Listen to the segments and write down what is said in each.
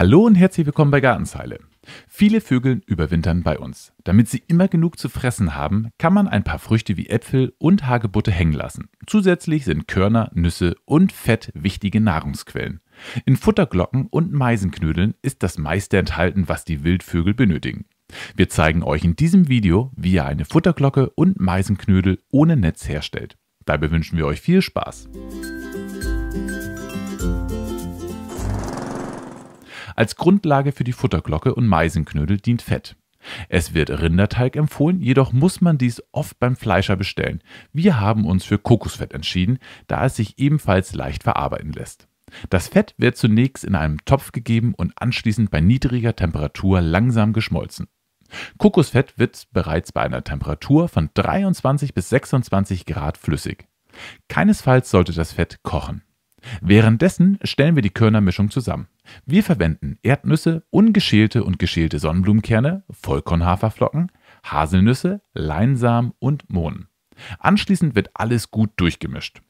Hallo und herzlich willkommen bei Gartenzeile. Viele Vögel überwintern bei uns. Damit sie immer genug zu fressen haben, kann man ein paar Früchte wie Äpfel und Hagebutte hängen lassen. Zusätzlich sind Körner, Nüsse und Fett wichtige Nahrungsquellen. In Futterglocken und Meisenknödeln ist das meiste enthalten, was die Wildvögel benötigen. Wir zeigen euch in diesem Video, wie ihr eine Futterglocke und Meisenknödel ohne Netz herstellt. Dabei wünschen wir euch viel Spaß. Als Grundlage für die Futterglocke und Meisenknödel dient Fett. Es wird Rinderteig empfohlen, jedoch muss man dies oft beim Fleischer bestellen. Wir haben uns für Kokosfett entschieden, da es sich ebenfalls leicht verarbeiten lässt. Das Fett wird zunächst in einem Topf gegeben und anschließend bei niedriger Temperatur langsam geschmolzen. Kokosfett wird bereits bei einer Temperatur von 23 bis 26 Grad flüssig. Keinesfalls sollte das Fett kochen. Währenddessen stellen wir die Körnermischung zusammen. Wir verwenden Erdnüsse, ungeschälte und geschälte Sonnenblumenkerne, Vollkornhaferflocken, Haselnüsse, Leinsamen und Mohnen. Anschließend wird alles gut durchgemischt.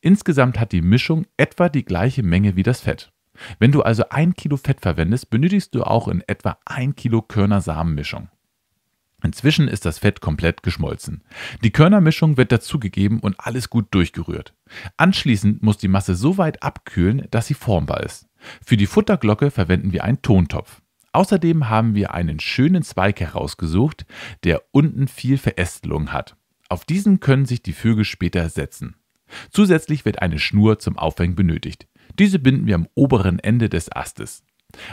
Insgesamt hat die Mischung etwa die gleiche Menge wie das Fett. Wenn du also ein Kilo Fett verwendest, benötigst du auch in etwa ein Kilo Körnersamenmischung. Inzwischen ist das Fett komplett geschmolzen. Die Körnermischung wird dazugegeben und alles gut durchgerührt. Anschließend muss die Masse so weit abkühlen, dass sie formbar ist. Für die Futterglocke verwenden wir einen Tontopf. Außerdem haben wir einen schönen Zweig herausgesucht, der unten viel Verästelung hat. Auf diesen können sich die Vögel später setzen. Zusätzlich wird eine Schnur zum Aufhängen benötigt. Diese binden wir am oberen Ende des Astes.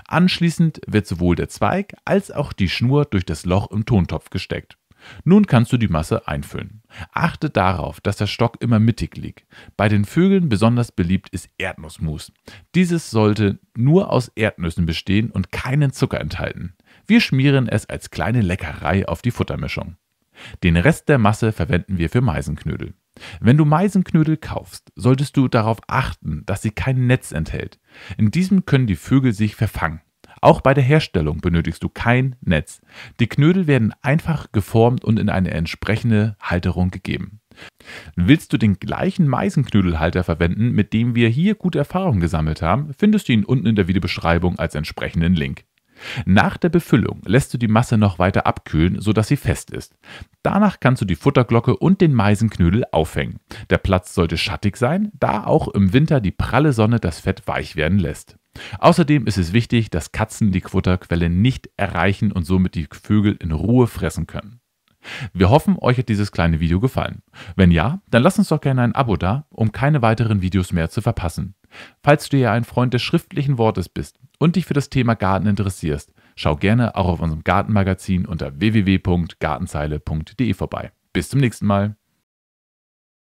Anschließend wird sowohl der Zweig als auch die Schnur durch das Loch im Tontopf gesteckt. Nun kannst du die Masse einfüllen. Achte darauf, dass der Stock immer mittig liegt. Bei den Vögeln besonders beliebt ist Erdnussmus. Dieses sollte nur aus Erdnüssen bestehen und keinen Zucker enthalten. Wir schmieren es als kleine Leckerei auf die Futtermischung. Den Rest der Masse verwenden wir für Meisenknödel. Wenn du Meisenknödel kaufst, solltest du darauf achten, dass sie kein Netz enthält. In diesem können die Vögel sich verfangen. Auch bei der Herstellung benötigst du kein Netz. Die Knödel werden einfach geformt und in eine entsprechende Halterung gegeben. Willst du den gleichen Meisenknödelhalter verwenden, mit dem wir hier gute Erfahrungen gesammelt haben, findest du ihn unten in der Videobeschreibung als entsprechenden Link. Nach der Befüllung lässt du die Masse noch weiter abkühlen, sodass sie fest ist. Danach kannst du die Futterglocke und den Meisenknödel aufhängen. Der Platz sollte schattig sein, da auch im Winter die pralle Sonne das Fett weich werden lässt. Außerdem ist es wichtig, dass Katzen die Futterquelle nicht erreichen und somit die Vögel in Ruhe fressen können. Wir hoffen, euch hat dieses kleine Video gefallen. Wenn ja, dann lasst uns doch gerne ein Abo da, um keine weiteren Videos mehr zu verpassen. Falls du ja ein Freund des schriftlichen Wortes bist und dich für das Thema Garten interessierst, schau gerne auch auf unserem Gartenmagazin unter www.gartenzeile.de vorbei. Bis zum nächsten Mal.